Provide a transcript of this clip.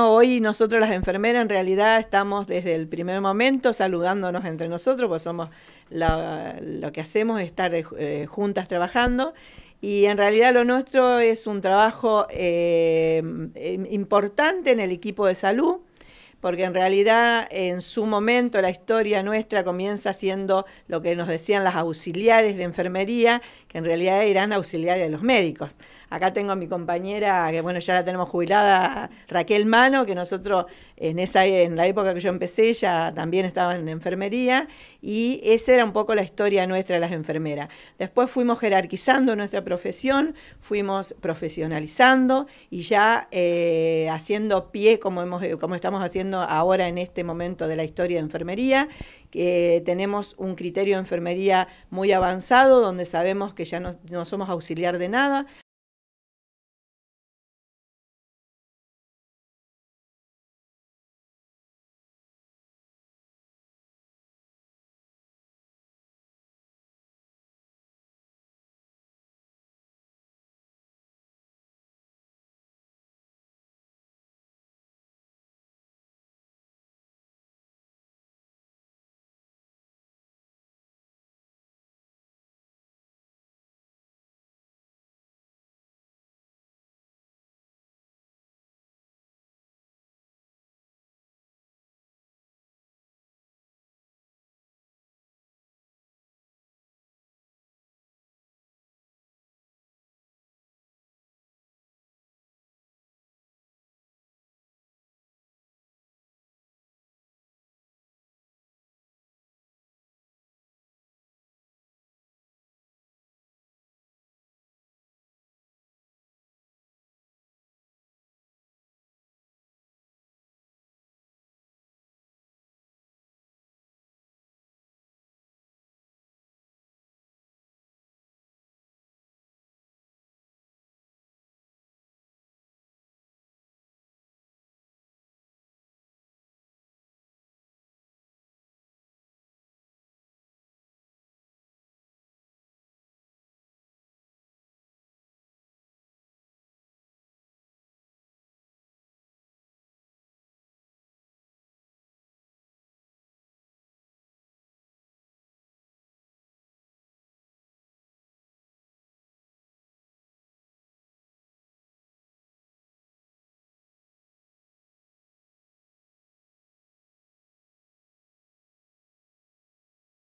hoy nosotros las enfermeras en realidad estamos desde el primer momento saludándonos entre nosotros, pues somos lo que hacemos estar eh, juntas trabajando. Y en realidad lo nuestro es un trabajo eh, importante en el equipo de salud porque en realidad en su momento la historia nuestra comienza siendo lo que nos decían las auxiliares de enfermería, que en realidad eran auxiliares de los médicos. Acá tengo a mi compañera, que bueno, ya la tenemos jubilada, Raquel Mano, que nosotros en, esa, en la época que yo empecé, ya también estaba en enfermería, y esa era un poco la historia nuestra de las enfermeras. Después fuimos jerarquizando nuestra profesión, fuimos profesionalizando y ya eh, haciendo pie como, hemos, como estamos haciendo ahora en este momento de la historia de enfermería. que tenemos un criterio de enfermería muy avanzado, donde sabemos que ya no somos auxiliar de nada,